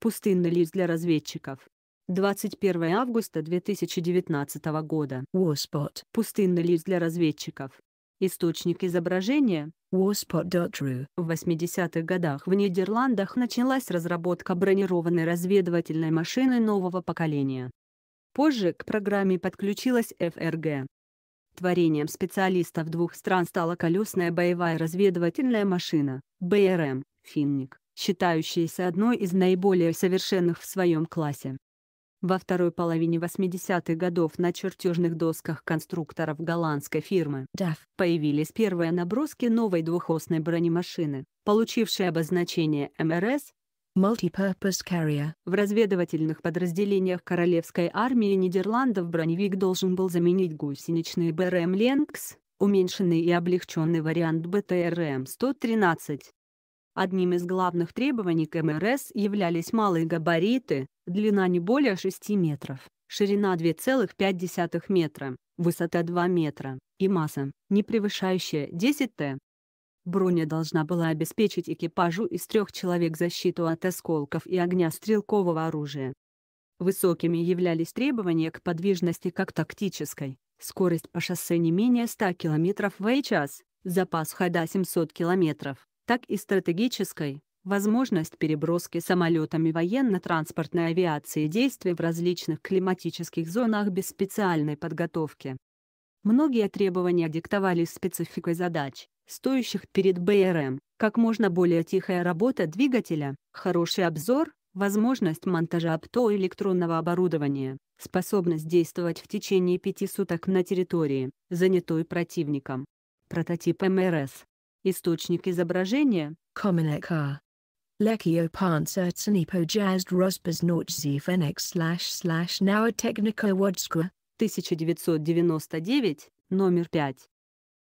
Пустынный лист для разведчиков. 21 августа 2019 года. Warspot. Пустынный лист для разведчиков. Источник изображения Warspot.ru В 80-х годах в Нидерландах началась разработка бронированной разведывательной машины нового поколения. Позже к программе подключилась ФРГ. Творением специалистов двух стран стала колесная боевая разведывательная машина, БРМ, «Финник» считающаяся одной из наиболее совершенных в своем классе. Во второй половине 80-х годов на чертежных досках конструкторов голландской фирмы DAF появились первые наброски новой двухосной бронемашины, получившей обозначение МРС Multipurpose Carrier. В разведывательных подразделениях Королевской армии Нидерландов броневик должен был заменить гусеничный БРМ «Ленкс», уменьшенный и облегченный вариант БТРМ-113. Одним из главных требований к МРС являлись малые габариты, длина не более 6 метров, ширина 2,5 метра, высота 2 метра и масса, не превышающая 10 т. Броня должна была обеспечить экипажу из трех человек защиту от осколков и огня стрелкового оружия. Высокими являлись требования к подвижности как тактической, скорость по шоссе не менее 100 км в час, запас хода 700 км, так и стратегической. Возможность переброски самолетами военно-транспортной авиации действий в различных климатических зонах без специальной подготовки. Многие требования диктовались спецификой задач, стоящих перед БРМ, как можно более тихая работа двигателя, хороший обзор, возможность монтажа оптоэлектронного оборудования, способность действовать в течение пяти суток на территории, занятой противником. Прототип МРС Источник изображения. Коменека. Leccio Pansertsnipo Jazd Rospas Nortzi Fenix slash slash Nowa Technica Wodskra. 1999, номер 5.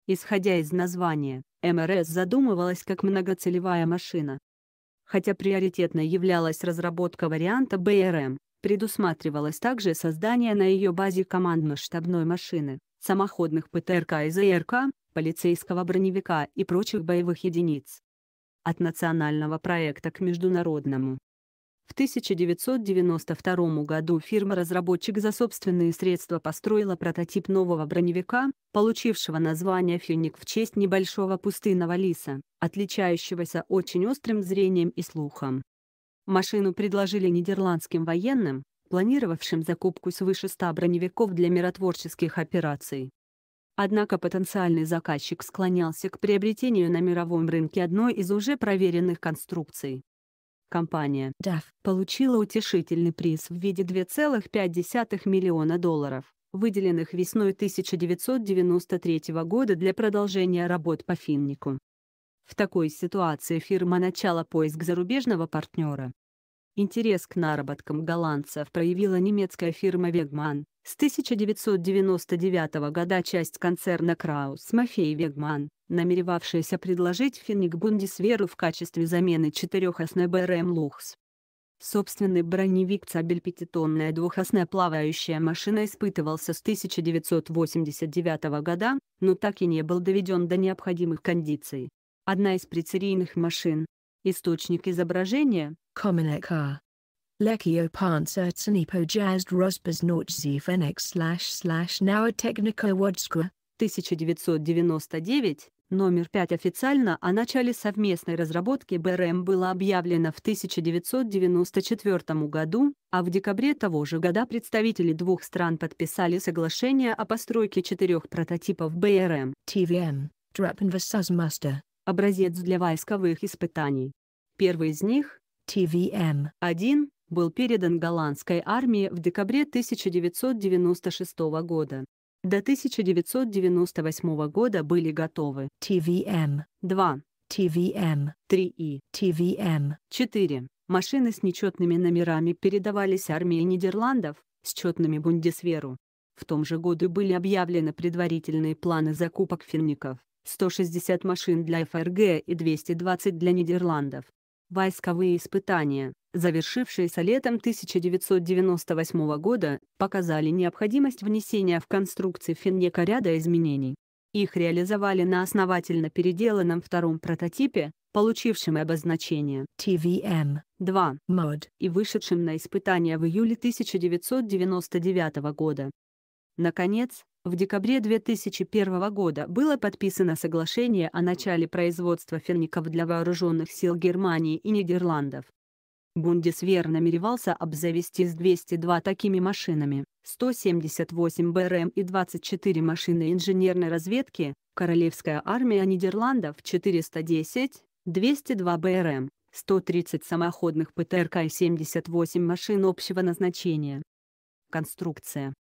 Исходя из названия, МРС задумывалась как многоцелевая машина. Хотя приоритетной являлась разработка варианта БРМ, предусматривалось также создание на ее базе командно-штабной машины, самоходных ПТРК и ЗРК, полицейского броневика и прочих боевых единиц. От национального проекта к международному. В 1992 году фирма-разработчик за собственные средства построила прототип нового броневика, получившего название «Фюник» в честь небольшого пустынного лиса, отличающегося очень острым зрением и слухом. Машину предложили нидерландским военным, планировавшим закупку свыше 100 броневиков для миротворческих операций. Однако потенциальный заказчик склонялся к приобретению на мировом рынке одной из уже проверенных конструкций. Компания DAF получила утешительный приз в виде 2,5 миллиона долларов, выделенных весной 1993 года для продолжения работ по финнику. В такой ситуации фирма начала поиск зарубежного партнера. Интерес к наработкам голландцев проявила немецкая фирма Wegmann. С 1999 года часть концерна Краус Мафей Вегман, намеревавшаяся предложить Финик Бундисверу в качестве замены четырех основ БРМ Лухс. Собственный броневик Цабель пятитонная двухосная плавающая машина испытывался с 1989 года, но так и не был доведен до необходимых кондиций. Одна из прицерийных машин. Источник изображения – Common Lekio Panserts Nipojazd Rozpoznotzi Fenix slash slash Nauotechnika Wodskra. 1999, номер 5 официально о начале совместной разработки БРМ было объявлено в 1994 году, а в декабре того же года представители двух стран подписали соглашение о постройке четырех прототипов БРМ. ТВМ, Master. Образец для войсковых испытаний. Первый из них, ТВМ-1, был передан голландской армии в декабре 1996 года. До 1998 года были готовы ТВМ 2, ТВМ 3 и ТВМ 4. Машины с нечетными номерами передавались армии Нидерландов, с четными Бундесверу. В том же году были объявлены предварительные планы закупок финников, 160 машин для ФРГ и 220 для Нидерландов. Войсковые испытания завершившиеся летом 1998 года, показали необходимость внесения в конструкции Финнека ряда изменений. Их реализовали на основательно переделанном втором прототипе, получившем обозначение TVM-2 Mod и вышедшем на испытания в июле 1999 года. Наконец, в декабре 2001 года было подписано соглашение о начале производства ферников для вооруженных сил Германии и Нидерландов. Бундесвер намеревался обзавестись 202 такими машинами, 178 БРМ и 24 машины инженерной разведки, Королевская армия Нидерландов 410, 202 БРМ, 130 самоходных ПТРК и 78 машин общего назначения. Конструкция.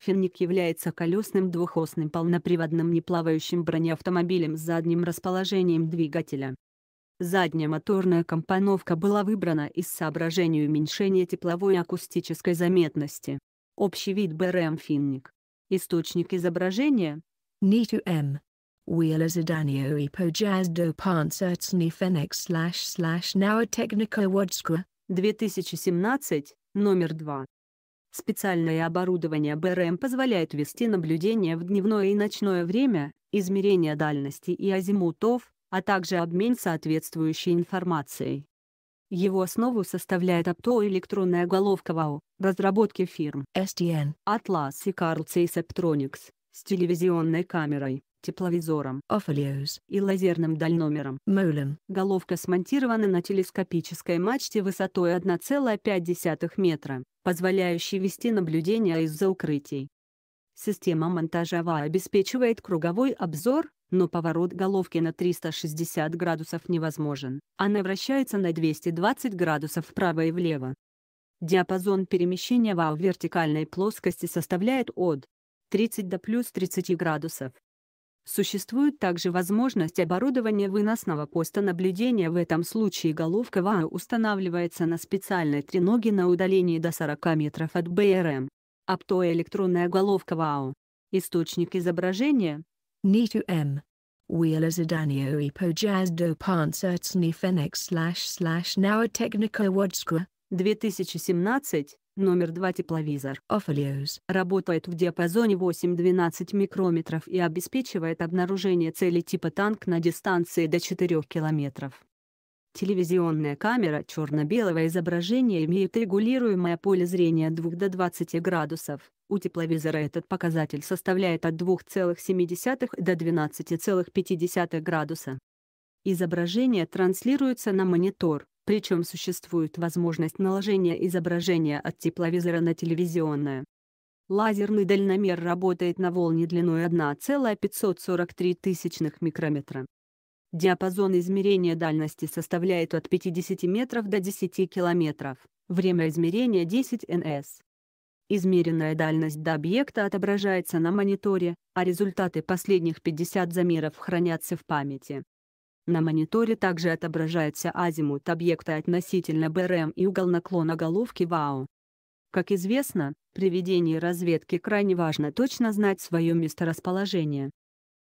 Финник является колесным двухосным полноприводным неплавающим бронеавтомобилем с задним расположением двигателя, Задняя моторная компоновка была выбрана из соображений уменьшения тепловой и акустической заметности. Общий вид БРМ «Финник». Источник изображения. N2M. E Wheelers Adanio Epo Jazz Do Pancertsny Fenix slash slash Now Technica 2017, номер 2. Специальное оборудование БРМ позволяет вести наблюдение в дневное и ночное время, измерение дальности и азимутов, а также обмен соответствующей информацией. Его основу составляет оптоэлектронная головка ВАУ, разработки фирм SDN, Atlas и Carl Zeiss Optronics, с телевизионной камерой, тепловизором Ophelios и лазерным дальномером Molem. Головка смонтирована на телескопической мачте высотой 1,5 метра, позволяющей вести наблюдение из-за укрытий. Система монтажа ВА обеспечивает круговой обзор, но поворот головки на 360 градусов невозможен, она вращается на 220 градусов вправо и влево. Диапазон перемещения вау в вертикальной плоскости составляет от 30 до плюс 30 градусов. Существует также возможность оборудования выносного поста наблюдения в этом случае головка ВАУ устанавливается на специальной треноге на удалении до 40 метров от БРМ. Оптоэлектронная головка ВАУ. Источник изображения Nitu M. Wheeler Zadanio Epo Jazdo Pansertsny Fenix slash slash Nauatechnica Wodskra. 2017, номер 2 тепловизор. Офолиоз. Работает в диапазоне 8-12 микрометров и обеспечивает обнаружение цели типа танк на дистанции до 4 километров. Телевизионная камера черно-белого изображения имеет регулируемое поле зрения 2 до 20 градусов. У тепловизора этот показатель составляет от 2,7 до 12,5 градуса. Изображение транслируется на монитор, причем существует возможность наложения изображения от тепловизора на телевизионное. Лазерный дальномер работает на волне длиной 1,543 микрометра. Диапазон измерения дальности составляет от 50 метров до 10 километров, время измерения 10 НС. Измеренная дальность до объекта отображается на мониторе, а результаты последних 50 замеров хранятся в памяти. На мониторе также отображается азимут объекта относительно БРМ и угол наклона головки ВАУ. Как известно, при ведении разведки крайне важно точно знать свое месторасположение.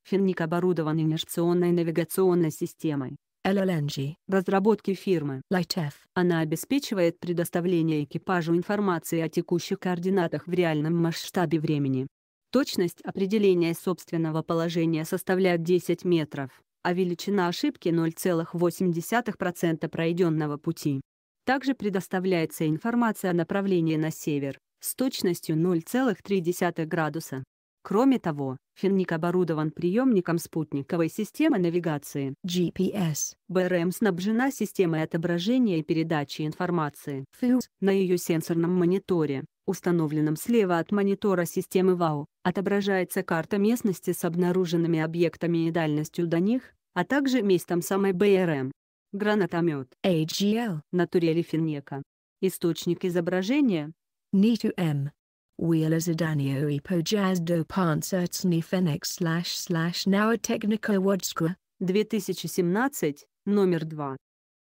Финник оборудован инерционной навигационной системой, LLNG. Разработки фирмы Lightef. Она обеспечивает предоставление экипажу информации о текущих координатах в реальном масштабе времени. Точность определения собственного положения составляет 10 метров, а величина ошибки 0,8% пройденного пути. Также предоставляется информация о направлении на север, с точностью 0,3 градуса. Кроме того, Финник оборудован приемником спутниковой системы навигации GPS. БРМ снабжена системой отображения и передачи информации FUS. На ее сенсорном мониторе, установленном слева от монитора системы ВАУ, отображается карта местности с обнаруженными объектами и дальностью до них, а также местом самой БРМ. Гранатомет AGL на турели Финнека. Источник изображения n m Wheeler Zidanio Ipo Jazdo Pansertsny Fenix slash slash Nauatechnika Wodskra, 2017, номер 2.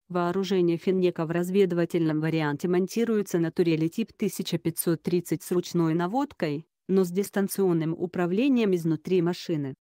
Вооружение Финнека в разведывательном варианте монтируется на турели тип 1530 с ручной наводкой, но с дистанционным управлением изнутри машины.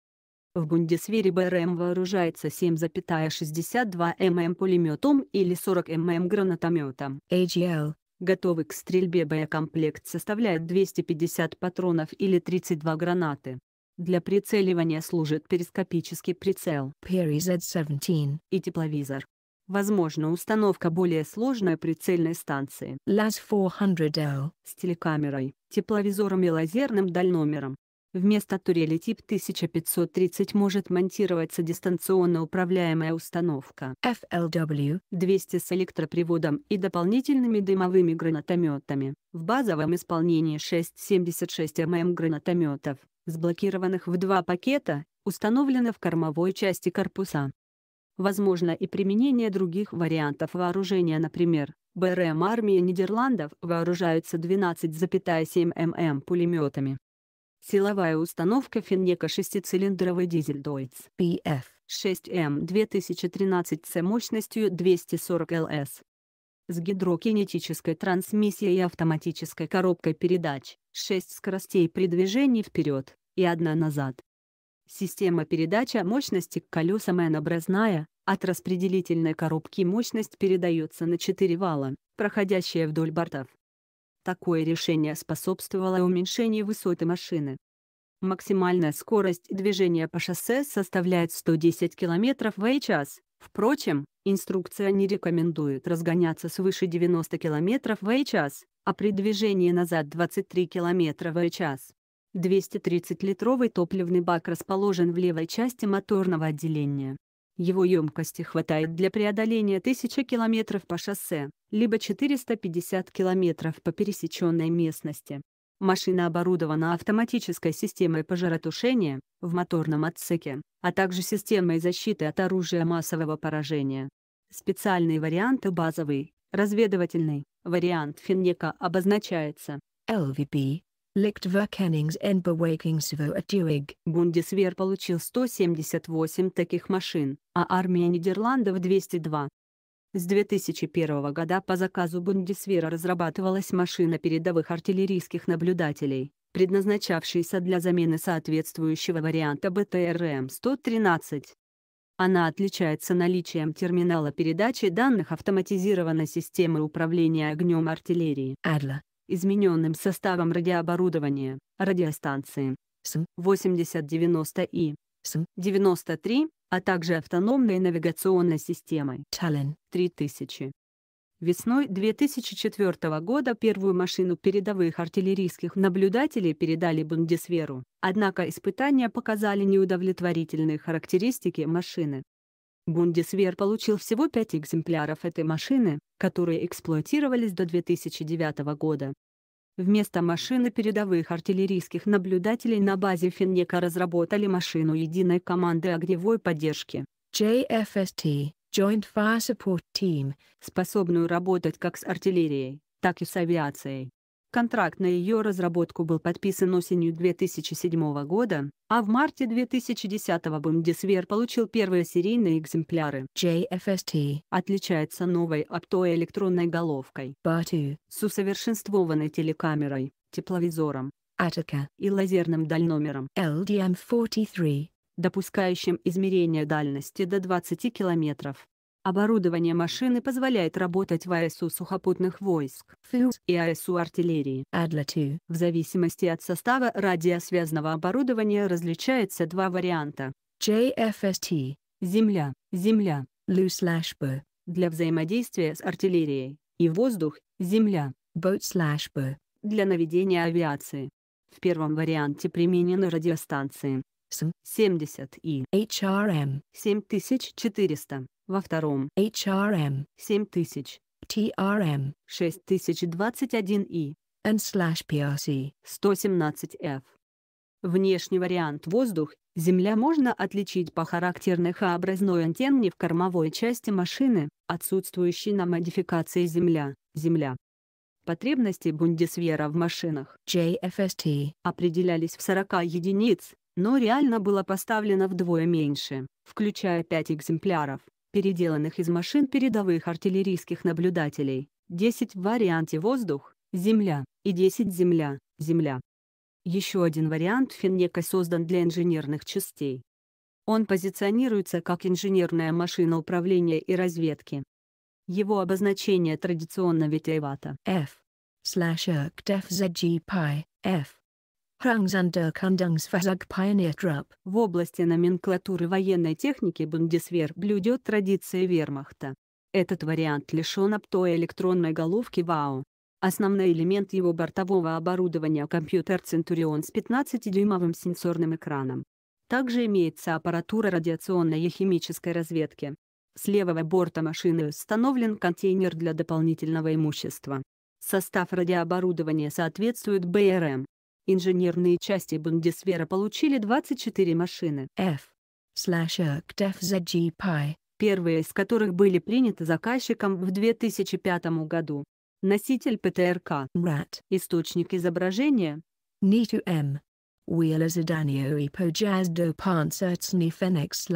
В Бундесвере БРМ вооружается 7,62 мм пулеметом или 40 мм гранатометом. AGL Готовый к стрельбе боекомплект составляет 250 патронов или 32 гранаты. Для прицеливания служит перископический прицел Perry Z17 и тепловизор. Возможно установка более сложной прицельной станции LAS-400L с телекамерой, тепловизором и лазерным дальномером. Вместо турели тип 1530 может монтироваться дистанционно управляемая установка FLW-200 с электроприводом и дополнительными дымовыми гранатометами. В базовом исполнении 6,76 ММ гранатометов, сблокированных в два пакета, установлено в кормовой части корпуса. Возможно и применение других вариантов вооружения, например, БРМ армии Нидерландов вооружаются 12,7 мм пулеметами. Силовая установка Финнека шестицилиндровый дизель Deutz PF 6М 2013 с мощностью 240 ЛС. С гидрокинетической трансмиссией и автоматической коробкой передач, 6 скоростей при движении вперед и одна назад. Система передача мощности к колесам N-образная, от распределительной коробки мощность передается на 4 вала, проходящая вдоль бортов. Такое решение способствовало уменьшению высоты машины. Максимальная скорость движения по шоссе составляет 110 км в час. Впрочем, инструкция не рекомендует разгоняться свыше 90 км в час, а при движении назад 23 км в час. 230-литровый топливный бак расположен в левой части моторного отделения. Его емкости хватает для преодоления 1000 километров по шоссе, либо 450 километров по пересеченной местности. Машина оборудована автоматической системой пожаротушения в моторном отсеке, а также системой защиты от оружия массового поражения. Специальные варианты базовый, разведывательный, вариант Финнека обозначается LVP Lichtverkennings Entbewegungsvo Atuig. Бундесвер получил 178 таких машин, а армия Нидерландов 202. С 2001 года по заказу Бундесвера разрабатывалась машина передовых артиллерийских наблюдателей, предназначавшаяся для замены соответствующего варианта БТРМ-113. Она отличается наличием терминала передачи данных автоматизированной системы управления огнем артиллерии. Adler измененным составом радиооборудования, радиостанции 80-90 и СМ-93, а также автономной навигационной системой Talon 3000. Весной 2004 года первую машину передовых артиллерийских наблюдателей передали Бундесверу, однако испытания показали неудовлетворительные характеристики машины. Бундесвер получил всего пять экземпляров этой машины, которые эксплуатировались до 2009 года. Вместо машины передовых артиллерийских наблюдателей на базе Финнека разработали машину единой команды огневой поддержки JFST Joint Fire Support Team, способную работать как с артиллерией, так и с авиацией. Контракт на ее разработку был подписан осенью 2007 года, а в марте 2010 Бундесвер получил первые серийные экземпляры. JFST отличается новой оптоэлектронной головкой Batu с усовершенствованной телекамерой, тепловизором Attica и лазерным дальномером LDM-43, допускающим измерение дальности до 20 километров. Оборудование машины позволяет работать в АСУ сухопутных войск и АСУ артиллерии. В зависимости от состава радиосвязного оборудования различается два варианта. JFST – земля, земля, Loose для взаимодействия с артиллерией, и воздух, земля, Boat для наведения авиации. В первом варианте применены радиостанции СМ-70 и HRM 7400 во втором HRM 7000, TRM 6021 и N slash PRC 117F. Внешний вариант воздух, земля можно отличить по характерной Х-образной антенне в кормовой части машины, отсутствующей на модификации земля, земля. Потребности Бундесвера в машинах JFST определялись в 40 единиц, но реально было поставлено вдвое меньше, включая 5 экземпляров, переделанных из машин передовых артиллерийских наблюдателей, 10 в варианте воздух, земля, и 10 земля, земля. Еще один вариант Финнека создан для инженерных частей. Он позиционируется как инженерная машина управления и разведки. Его обозначение традиционно витиевато. F. Slash e F. В области номенклатуры военной техники Бундесвер блюдет традиции вермахта. Этот вариант лишен оптой электронной головки ВАУ. Основной элемент его бортового оборудования – компьютер Центурион с 15-дюймовым сенсорным экраном. Также имеется аппаратура радиационной и химической разведки. С левого борта машины установлен контейнер для дополнительного имущества. Состав радиооборудования соответствует БРМ Инженерные части Бундесвера получили 24 машины F FZGPI, первые из которых были приняты заказчиком в 2005 году. Носитель ПТРК RAT. Источник изображения NITU-M Wheelers Adanio Epo Jazdo Pansertsny Fenix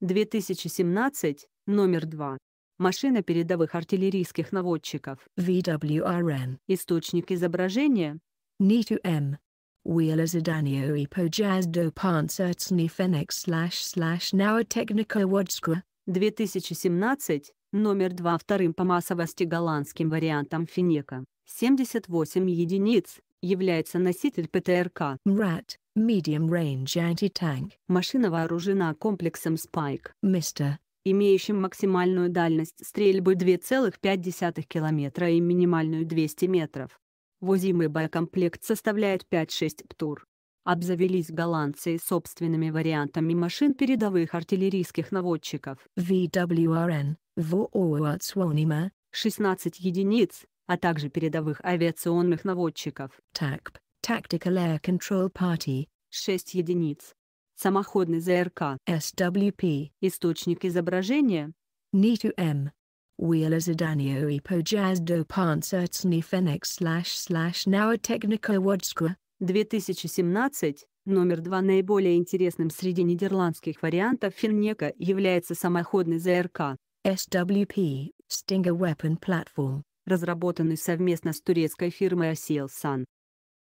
2017, номер 2 машина передовых артиллерийских наводчиков. VWRN. Источник изображения. NITU M. Wheeler и Epo до Do Pancertsny Fenix slash slash Nauatechnica Wodskra. 2017, номер 2 вторым по массовости голландским вариантом Финека. 78 единиц, является носитель ПТРК. МРАТ, Medium Range Anti-Tank. Машина вооружена комплексом Spike. Mr имеющим максимальную дальность стрельбы 2,5 км и минимальную 200 метров. Возимый боекомплект составляет 5-6 ПТУР. Обзавелись голландцы собственными вариантами машин передовых артиллерийских наводчиков VWRN, Voowatsuonima, 16 единиц, а также передовых авиационных наводчиков TACP, Tactical Air Control Party, 6 единиц. Самоходный ЗРК. SWP. Источник изображения. nitu М. Wheel as adanio epo jazz do pancertsni fenix slash slash narotechnica wodskra. 2017, номер два наиболее интересным среди нидерландских вариантов Финнека является самоходный ЗРК. SWP, Stinger Weapon Platform, разработанный совместно с турецкой фирмой Aselsan.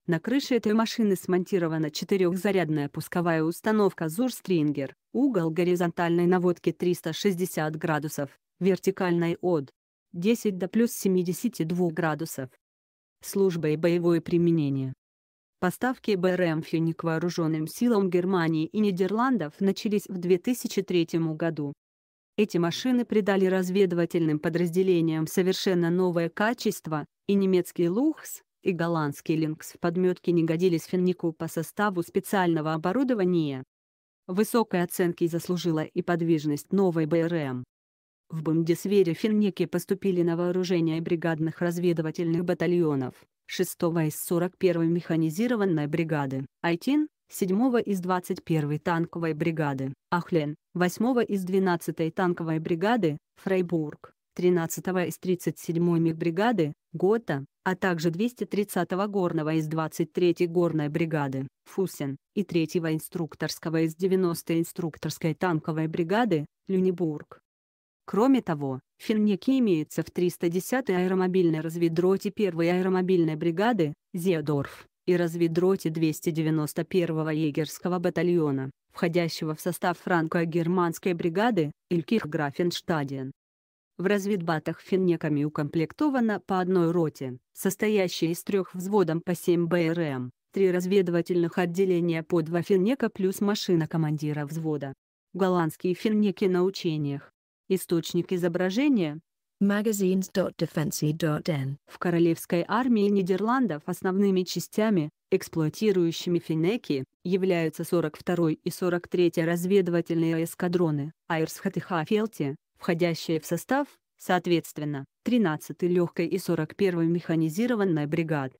На крыше этой машины смонтирована четырехзарядная пусковая установка «Зурстрингер», угол горизонтальной наводки 360 градусов, вертикальной от 10 до плюс 72 градусов. Служба и боевое применение. Поставки БРМ «Фюник» вооруженным силам Германии и Нидерландов начались в 2003 году. Эти машины придали разведывательным подразделениям совершенно новое качество, и немецкий «Лухс» и голландский линкс в подметке не годились финнику по составу специального оборудования. Высокой оценки заслужила и подвижность новой БРМ. В Бундесвере финники поступили на вооружение бригадных разведывательных батальонов, 6-го из 41-й механизированной бригады, Айтин, 7-го из 21-й танковой бригады, Ахлен, 8-го из 12-й танковой бригады, Фрейбург, 13-го из 37-й мехбригады, ГОТА, а также 230-го горного из 23-й горной бригады, ФУСИН, и 3-го инструкторского из 90-й инструкторской танковой бригады, Люнебург. Кроме того, в Финнике имеется в 310-й аэромобильной разведроте 1-й аэромобильной бригады, Зеодорф, и разведроте 291-го егерского батальона, входящего в состав франко-германской бригады, Ильких Графенштаден. В разведбатах финнеками укомплектовано по одной роте, состоящей из трех взводов по 7 БРМ, три разведывательных отделения по два финнека плюс машина командира взвода. Голландские финнеки на учениях. Источник изображения magazines.defensi.n В Королевской армии Нидерландов основными частями, эксплуатирующими финнеки, являются 42 и 43 разведывательные эскадроны Айрсхат и Хафелти, входящие в состав, соответственно, 13-й легкой и 41-й механизированной бригад.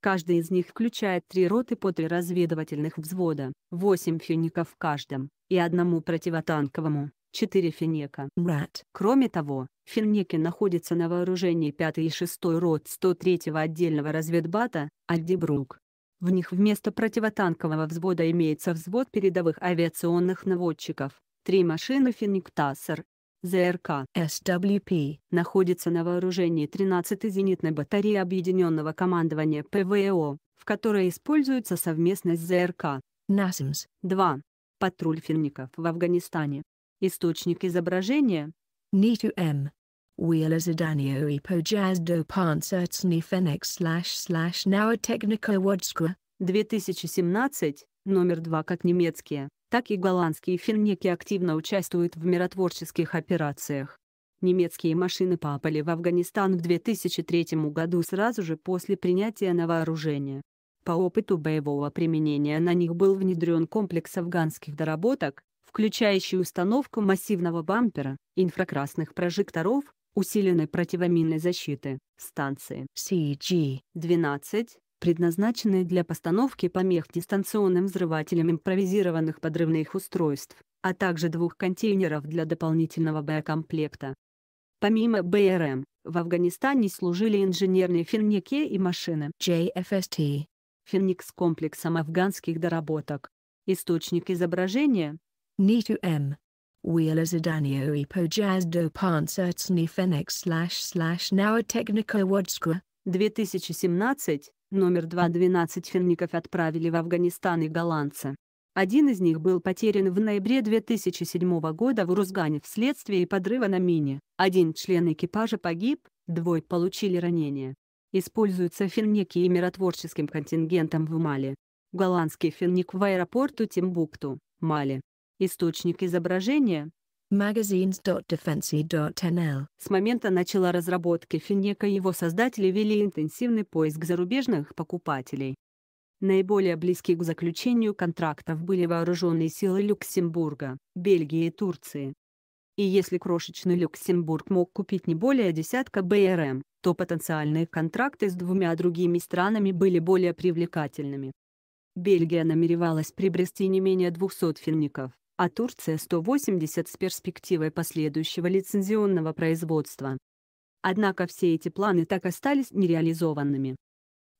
Каждый из них включает три роты по три разведывательных взвода, 8 фиников в каждом, и одному противотанковому, 4 финека. Right. Кроме того, финнеки находятся на вооружении 5 и 6 рот 103-го отдельного разведбата, Альдебрук. В них вместо противотанкового взвода имеется взвод передовых авиационных наводчиков, три машины «Финниктассер» ЗРК СВП находится на вооружении 13-й зенитной батареи Объединенного командования ПВО, в которой используется совместно с ЗРК. НАСИМС. 2. Патруль финников в Афганистане. Источник изображения. Ниту М. и Zadanio Epo Jazz Do Pansertsny Fenix slash slash Nauer 2017, номер 2 как немецкие так и голландские финники активно участвуют в миротворческих операциях. Немецкие машины попали в Афганистан в 2003 году сразу же после принятия на вооружение. По опыту боевого применения на них был внедрен комплекс афганских доработок, включающий установку массивного бампера, инфракрасных прожекторов, усиленной противоминной защиты, станции CG-12, предназначенные для постановки помех дистанционным взрывателям импровизированных подрывных устройств, а также двух контейнеров для дополнительного боекомплекта. Помимо БРМ, в Афганистане служили инженерные финники и машины JFST. Финник с комплексом афганских доработок. Источник изображения. NITU-M. Wheeler Zadanio Epo Jazz Do Pancertsni Fenix Slash Slash Now Technica Wodskra. 2017 Номер 2 12 финников отправили в Афганистан и голландцы. Один из них был потерян в ноябре 2007 года в Урузгане вследствие подрыва на мине. Один член экипажа погиб, двое получили ранения. Используются финники и миротворческим контингентом в Мали. Голландский финник в аэропорту Тимбукту, Мали. Источник изображения magazines.defensi.nl. С момента начала разработки Финека его создатели вели интенсивный поиск зарубежных покупателей. Наиболее близки к заключению контрактов были вооруженные силы Люксембурга, Бельгии и Турции. И если крошечный Люксембург мог купить не более десятка БРМ, то потенциальные контракты с двумя другими странами были более привлекательными. Бельгия намеревалась приобрести не менее 200 финников, а Турция 180 с перспективой последующего лицензионного производства. Однако все эти планы так остались нереализованными.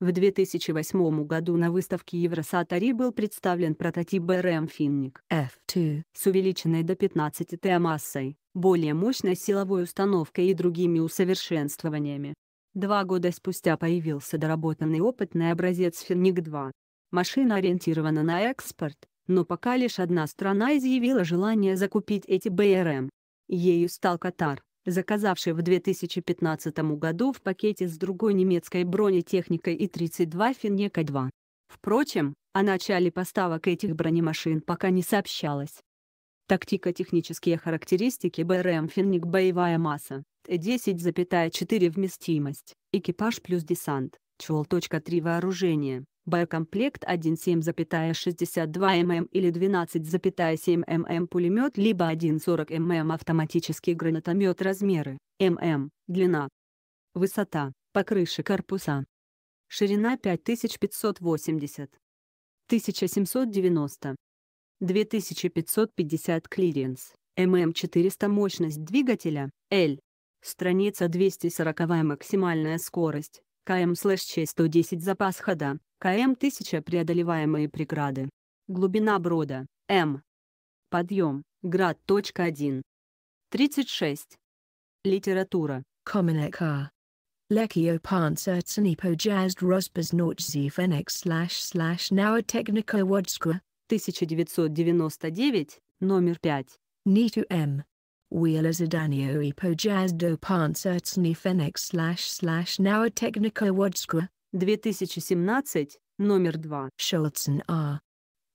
В 2008 году на выставке Евросатари был представлен прототип БРМ «Финник» F2 с увеличенной до 15 Т массой, более мощной силовой установкой и другими усовершенствованиями. Два года спустя появился доработанный опытный образец «Финник-2». Машина ориентирована на экспорт, но пока лишь одна страна изъявила желание закупить эти БРМ. Ею стал Катар, заказавший в 2015 году в пакете с другой немецкой бронетехникой И-32 Финека-2. Впрочем, о начале поставок этих бронемашин пока не сообщалось. Тактико-технические характеристики БРМ «Финник» боевая масса, 10,4 вместимость, экипаж плюс десант, ЧОЛ.3 вооружение, боекомплект 1,7,62 мм или 12,7 мм пулемет либо 1,40 мм автоматический гранатомет размеры, мм, длина, высота, по крыше корпуса, ширина 5580, 1790, 2550 клиренс, мм 400 мощность двигателя, L. Страница 240 максимальная скорость, КМ-610 запас хода, КМ-1000 преодолеваемые преграды. Глубина брода, М. Подъем, град. 1. 36. Литература. Коминека. Лекио panserts nipo jazd rosbas notzi fenx slash slash now technica 1999, номер 5. Ниту М. Wheeler Zadanio Epo Jazdo Pansertsny Fenix slash slash Nowa Technica Wodskra. 2017, номер 2. Schulzen R.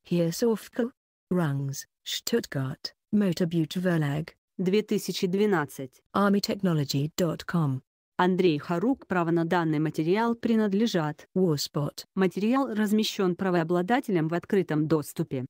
Hirsovko. Rungs, Stuttgart, Motorbute Verlag. 2012. Armytechnology.com. Андрей Харук право на данный материал принадлежат Warspot. Материал размещен правообладателем в открытом доступе.